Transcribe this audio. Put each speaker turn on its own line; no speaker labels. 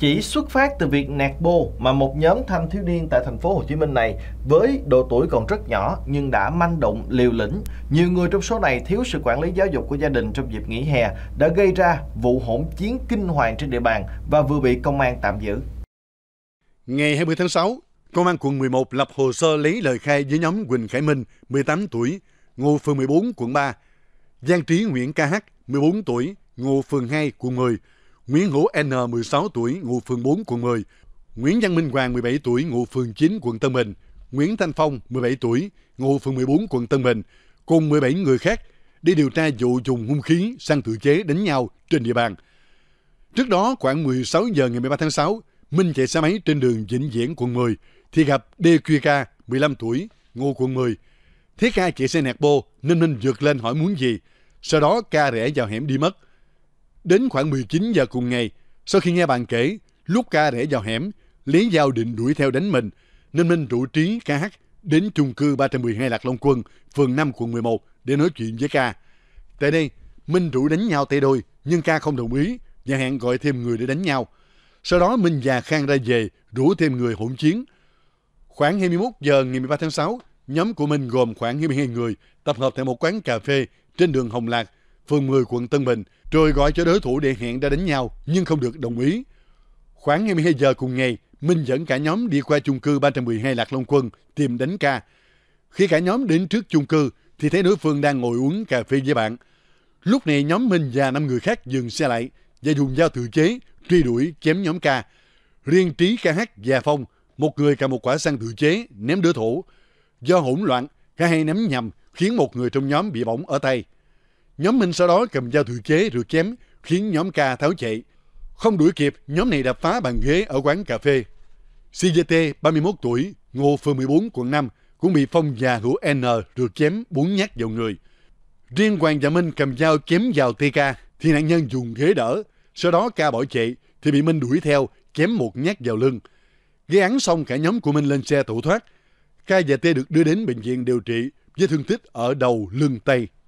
chỉ xuất phát từ việc nẹt bô mà một nhóm thanh thiếu niên tại thành phố Hồ Chí Minh này với độ tuổi còn rất nhỏ nhưng đã manh động liều lĩnh. Nhiều người trong số này thiếu sự quản lý giáo dục của gia đình trong dịp nghỉ hè đã gây ra vụ hỗn chiến kinh hoàng trên địa bàn và vừa
bị công an tạm giữ. Ngày 20 tháng 6, Công an quận 11 lập hồ sơ lấy lời khai với nhóm Quỳnh Khải Minh, 18 tuổi, ngụ phường 14, quận 3, Giang Trí Nguyễn KH, 14 tuổi, ngụ phường 2, quận 10, Nguyễn Hữu N, 16 tuổi, ngụ phường 4, quận 10, Nguyễn Văn Minh Hoàng, 17 tuổi, ngụ phường 9, quận Tân Bình, Nguyễn Thanh Phong, 17 tuổi, ngụ phường 14, quận Tân Bình, cùng 17 người khác đi điều tra vụ dùng hung khí sang tự chế đánh nhau trên địa bàn. Trước đó, khoảng 16 giờ ngày 13 tháng 6, Minh chạy xe máy trên đường Vĩnh Viễn, quận 10, thì gặp DQK, 15 tuổi, ngụ quận 10. Thế ca chạy xe nẹt bô nên Minh vượt lên hỏi muốn gì, sau đó ca rẽ vào hẻm đi mất – Đến khoảng 19 giờ cùng ngày, sau khi nghe bạn kể, lúc ca rẽ vào hẻm, lấy dao định đuổi theo đánh mình, nên Minh rủ Trí ca hát đến chung cư 312 Lạc Long Quân, phường 5 quận 11 để nói chuyện với Ca. Tại đây, Minh rủ đánh nhau tay đôi, nhưng Ca không đồng ý và hẹn gọi thêm người để đánh nhau. Sau đó Minh và Khang ra về, rủ thêm người hỗn chiến. Khoảng 21 giờ ngày 13 tháng 6, nhóm của Minh gồm khoảng 22 người tập hợp tại một quán cà phê trên đường Hồng Lạc, phường 10 quận Tân Bình, rồi gọi cho đối thủ để hẹn đã đánh nhau nhưng không được đồng ý. Khoảng 22 giờ cùng ngày, Minh dẫn cả nhóm đi qua chung cư 312 Lạc Long Quân tìm đánh ca. Khi cả nhóm đến trước chung cư thì thấy đối phương đang ngồi uống cà phê với bạn. Lúc này nhóm Minh và năm người khác dừng xe lại và dùng dao tự chế truy đuổi chém nhóm ca. Riêng Trí ca hát và Phong, một người cầm một quả xăng tự chế ném đứa thủ Do hỗn loạn, cả hai ném nhầm khiến một người trong nhóm bị bỏng ở tay. Nhóm Minh sau đó cầm dao tự chế rượt chém, khiến nhóm K tháo chạy. Không đuổi kịp, nhóm này đập phá bàn ghế ở quán cà phê. CGT, 31 tuổi, Ngô phường 14, quận 5, cũng bị Phong và Hữu N rượt chém bốn nhát vào người. Riêng Hoàng và Minh cầm dao chém vào TK, thì nạn nhân dùng ghế đỡ. Sau đó K bỏ chạy, thì bị Minh đuổi theo, chém một nhát vào lưng. Gây án xong cả nhóm của Minh lên xe tẩu thoát. K và T được đưa đến bệnh viện điều trị với thương tích ở đầu lưng tay.